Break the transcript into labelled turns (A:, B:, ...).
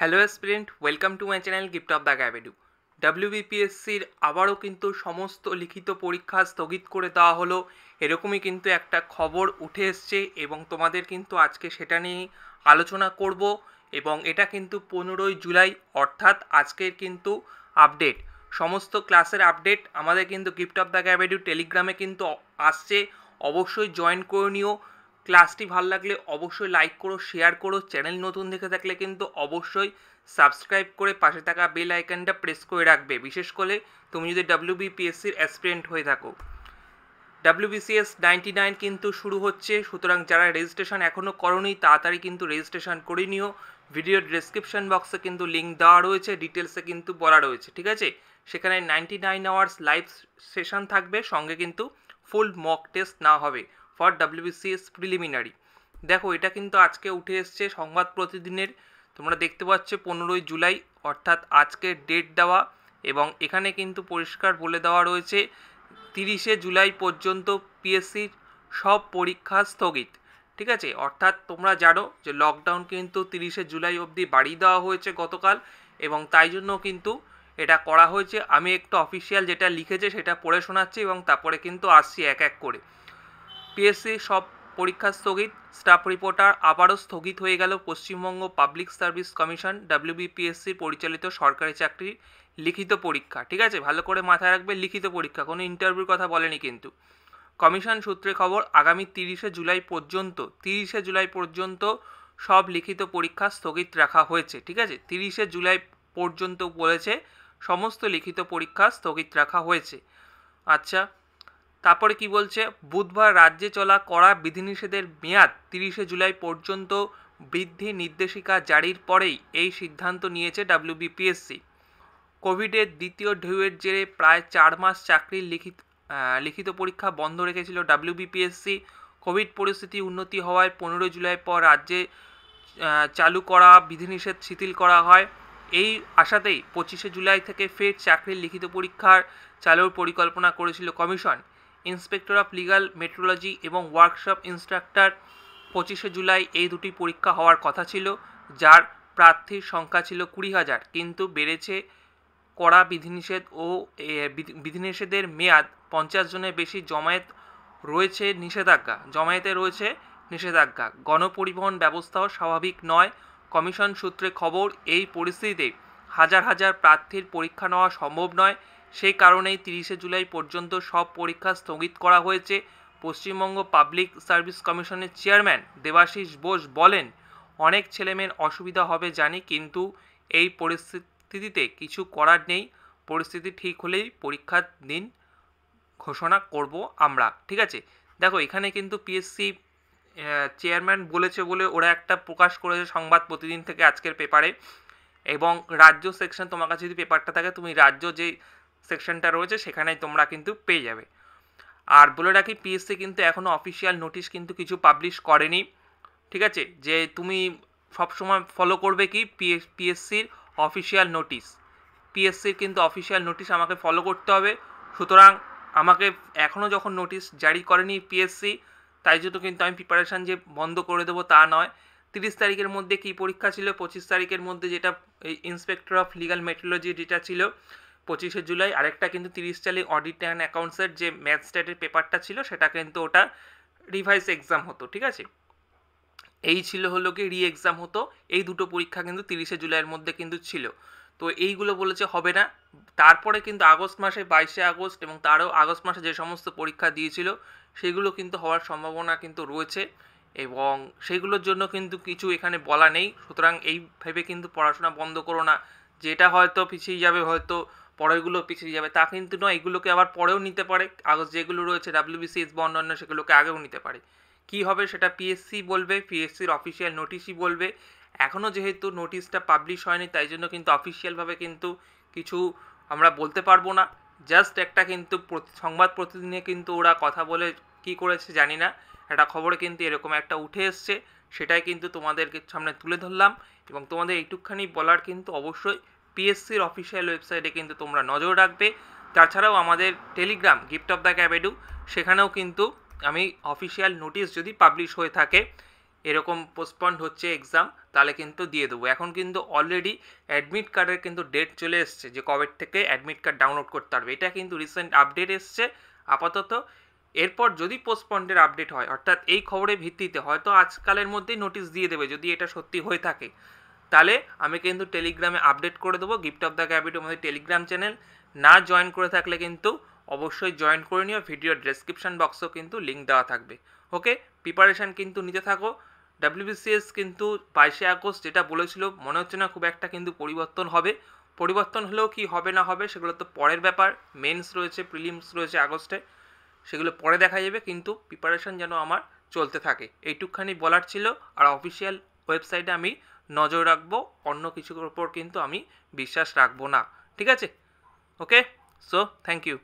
A: hello student welcome to my channel gift of the গ্যাভেডু ডাব্লিউবিপিএসসির আবারও কিন্তু সমস্ত লিখিত পরীক্ষা স্থগিত করে দেওয়া হলো এরকমই কিন্তু একটা খবর উঠে এসছে এবং তোমাদের কিন্তু আজকে সেটা নিয়েই আলোচনা করব এবং এটা কিন্তু পনেরোই জুলাই অর্থাৎ আজকের কিন্তু আপডেট সমস্ত ক্লাসের আপডেট আমাদের কিন্তু গিফট অফ দ্য গ্যাভেডু টেলিগ্রামে কিন্তু আসছে অবশ্যই জয়েন করে নিও ক্লাসটি ভালো লাগলে অবশ্যই লাইক করো শেয়ার করো চ্যানেল নতুন দেখে থাকলে কিন্তু অবশ্যই সাবস্ক্রাইব করে পাশে থাকা বেল আইকনটা প্রেস করে রাখবে বিশেষ করে তুমি যদি ডাব্লিউবিপিএসসির অ্যাসপিরেন্ট হয়ে থাকো ডাব্লিউবিসিএস নাইনটি নাইন কিন্তু শুরু হচ্ছে সুতরাং যারা রেজিস্ট্রেশন এখনও করনি তাড়াতাড়ি কিন্তু রেজিস্ট্রেশন করে নিও ভিডিওর ডেসক্রিপশন বক্সে কিন্তু লিঙ্ক দেওয়া রয়েছে ডিটেলসে কিন্তু বলা রয়েছে ঠিক আছে সেখানে ninety nine hours live session থাকবে সঙ্গে কিন্তু ফুল মক টেস্ট না হবে ফর ডাব্লিউবিসিএস প্রিলিমিনারি দেখো এটা কিন্তু আজকে উঠে এসছে সংবাদ প্রতিদিনের তোমরা দেখতে পাচ্ছ পনেরোই জুলাই অর্থাৎ আজকে ডেট দেওয়া এবং এখানে কিন্তু পরিষ্কার বলে দেওয়া রয়েছে তিরিশে জুলাই পর্যন্ত পিএসসির সব পরীক্ষা স্থগিত ঠিক আছে অর্থাৎ তোমরা জানো যে লকডাউন কিন্তু তিরিশে জুলাই অবধি বাড়িয়ে দেওয়া হয়েছে গতকাল এবং তাই জন্য কিন্তু এটা করা হয়েছে আমি একটু অফিসিয়াল যেটা লিখেছে সেটা পড়ে শোনাচ্ছি এবং তারপরে কিন্তু আসছি এক এক করে পিএসসি সব পরীক্ষা স্থগিত স্টাফ রিপোর্টার আবারও স্থগিত হয়ে গেল Paschimbanga public service commission WBPSC পরিচালিত সরকারি চাকরির লিখিত পরীক্ষা ঠিক আছে ভালো করে মাথায় রাখবে লিখিত পরীক্ষা কোনো ইন্টারভিউর কথা বলেনি কিন্তু কমিশন সূত্রে খবর আগামী তিরিশে জুলাই পর্যন্ত তিরিশে জুলাই পর্যন্ত সব লিখিত পরীক্ষা স্থগিত রাখা হয়েছে ঠিক আছে তিরিশে জুলাই পর্যন্ত বলেছে সমস্ত লিখিত পরীক্ষা স্থগিত রাখা হয়েছে আচ্ছা তারপরে কি বলছে বুধবার রাজ্যে চলা কড়া বিধিনিষেধের মেয়াদ তিরিশে জুলাই পর্যন্ত বৃদ্ধি নির্দেশিকা জারির পরেই এই সিদ্ধান্ত নিয়েছে ডাব্লিউবিপিএসসি কোভিডের দ্বিতীয় ঢেউয়ের জেরে প্রায় চার মাস চাকরির লিখিত লিখিত পরীক্ষা বন্ধ রেখেছিল ডাব্লিউবিপিএসসি কোভিড পরিস্থিতি উন্নতি হওয়ায় পনেরো জুলাই পর রাজ্যে চালু করা বিধিনিষেধ শিথিল করা হয় এই আশাতেই পঁচিশে জুলাই থেকে ফের চাকরির লিখিত পরীক্ষার চালুর পরিকল্পনা করেছিল commission inspector of legal metrology এবং ওয়ার্কশপ ইনস্ট্রাক্টর পঁচিশে জুলাই এই দুটি পরীক্ষা হওয়ার কথা ছিল যার প্রার্থীর সংখ্যা ছিল কুড়ি হাজার কিন্তু বেড়েছে কড়া বিধিনিষেধ ও বিধিনিষেধের মেয়াদ পঞ্চাশ জনের বেশি জমায়েত রয়েছে নিষেধাজ্ঞা জমায়েতে রয়েছে নিষেধাজ্ঞা গণপরিবহন ব্যবস্থাও স্বাভাবিক নয় কমিশন সূত্রে খবর এই পরিস্থিতিতে হাজার হাজার প্রার্থীর পরীক্ষা নেওয়া সম্ভব নয় সেই কারণেই তিরিশে জুলাই পর্যন্ত সব পরীক্ষা স্থগিত করা হয়েছে পশ্চিমবঙ্গ পাবলিক সার্ভিস কমিশনের চেয়ারম্যান দেবাশিস বোস বলেন অনেক ছেলেমেয়ের অসুবিধা হবে জানি কিন্তু এই পরিস্থিতিতে কিছু করার নেই পরিস্থিতি ঠিক হলেই পরীক্ষার দিন ঘোষণা করব আমরা ঠিক আছে দেখো এখানে কিন্তু পিএসসি চেয়ারম্যান বলেছে বলে ওরা একটা প্রকাশ করেছে সংবাদ প্রতিদিন থেকে আজকের পেপারে এবং রাজ্য সেকশন তোমার কাছে যদি পেপারটা থাকে তুমি রাজ্য যে সেকশনটা রয়েছে সেখানে তোমরা কিন্তু পেয়ে যাবে আর বলে রাখি পিএসসি কিন্তু এখনও অফিসিয়াল নোটিশ কিন্তু কিছু পাবলিশ করেনি ঠিক আছে যে তুমি সবসময় ফলো করবে কি পিএসসির অফিসিয়াল নোটিশ পিএসসির কিন্তু অফিসিয়াল নোটিশ আমাকে ফলো করতে হবে সুতরাং আমাকে এখনও যখন নোটিশ জারি করেনি পিএসসি তাই জন্য কিন্তু আমি প্রিপারেশান যে বন্ধ করে দেবো তা নয় তিরিশ তারিখের মধ্যে কি পরীক্ষা ছিল পঁচিশ তারিখের মধ্যে যেটা ইন্সপেক্টর অফ লিগাল মেট্রোলজি যেটা ছিল পঁচিশে জুলাই আরেকটা কিন্তু তিরিশ চালি অডিট অ্যান্ড অ্যাকাউন্টসের যে ম্যাথ স্ট্যাটের পেপারটা ছিল সেটা কিন্তু ওটা রিভাইস এক্সাম হতো ঠিক আছে এই ছিল হলো কি রি এক্সাম হতো এই দুটো পরীক্ষা কিন্তু তিরিশে জুলাইয়ের মধ্যে কিন্তু ছিল তো এইগুলো বলেছে হবে না তারপরে কিন্তু আগস্ট মাসে বাইশে আগস্ট এবং তারও আগস্ট মাসে যে সমস্ত পরীক্ষা দিয়েছিল সেগুলো কিন্তু হওয়ার সম্ভাবনা কিন্তু রয়েছে এবং সেগুলোর জন্য কিন্তু কিছু এখানে বলা নেই সুতরাং এই ভেবে কিন্তু পড়াশোনা বন্ধ করো না যেটা হয়তো পিছিয়ে যাবে হয়তো পরেরগুলো পিছিয়ে যাবে তা কিন্তু নয় এগুলোকে আবার পরেও নিতে পারে আগস্ট যেগুলো রয়েছে ডাব্লিউবিসিএস বা অন্যান্য সেগুলোকে আগেও নিতে পারে কি হবে সেটা পিএসসি বলবে পিএসসির অফিসিয়াল নোটিশই বলবে এখনও যেহেতু নোটিশটা পাবলিশ হয়নি তাই জন্য কিন্তু অফিসিয়ালভাবে কিন্তু কিছু আমরা বলতে পারবো না জাস্ট একটা কিন্তু সংবাদ প্রতিদিনে কিন্তু ওরা কথা বলে কি করেছে জানি না একটা খবরে কিন্তু এরকম একটা উঠে এসছে সেটাই কিন্তু তোমাদেরকে সামনে তুলে ধরলাম এবং তোমাদের একটুখানি বলার কিন্তু অবশ্যই পিএসসির অফিসিয়াল ওয়েবসাইটে কিন্তু তোমরা নজর রাখবে তাছাড়াও আমাদের টেলিগ্রাম গিফট অফ দ্য ক্যাবেডু সেখানেও কিন্তু আমি অফিসিয়াল নোটিশ যদি পাবলিশ হয়ে থাকে এরকম পোস্টপন্ড হচ্ছে এক্সাম তাহলে কিন্তু দিয়ে দেবো এখন কিন্তু অলরেডি অ্যাডমিট কার্ডের কিন্তু ডেট চলে এসছে যে কবে থেকে অ্যাডমিট কার্ড ডাউনলোড করতে পারবে এটা কিন্তু রিসেন্ট আপডেট এসছে আপাতত এরপর যদি পোস্টপন্ডের আপডেট হয় অর্থাৎ এই খবরের ভিত্তিতে হয়তো আজকালের মধ্যেই নোটিশ দিয়ে দেবে যদি এটা সত্যি হয়ে থাকে তাহলে আমি কিন্তু টেলিগ্রামে আপডেট করে দেবো গিফট অফ দ্য ক্যাপিট আমাদের টেলিগ্রাম চ্যানেল না জয়েন করে থাকলে কিন্তু অবশ্যই জয়েন করে নিও ভিডিও ডেসক্রিপশন বক্সও কিন্তু লিঙ্ক দেওয়া থাকবে ওকে প্রিপারেশান কিন্তু নিতে থাকো ডাব্লিউবিসিএস কিন্তু বাইশে আগস্ট যেটা বলেছিল মনে হচ্ছে না খুব একটা কিন্তু পরিবর্তন হবে পরিবর্তন হলেও কি হবে না হবে সেগুলো তো পরের ব্যাপার মেন্স রয়েছে প্রিলিমস রয়েছে আগস্টে সেগুলো পরে দেখা যাবে কিন্তু প্রিপারেশান যেন আমার চলতে থাকে এইটুকখানি বলার ছিল আর অফিসিয়াল ওয়েবসাইটে আমি নজর রাখবো অন্য কিছুর ওপর কিন্তু আমি বিশ্বাস রাখবো না ঠিক আছে ওকে সো থ্যাংক ইউ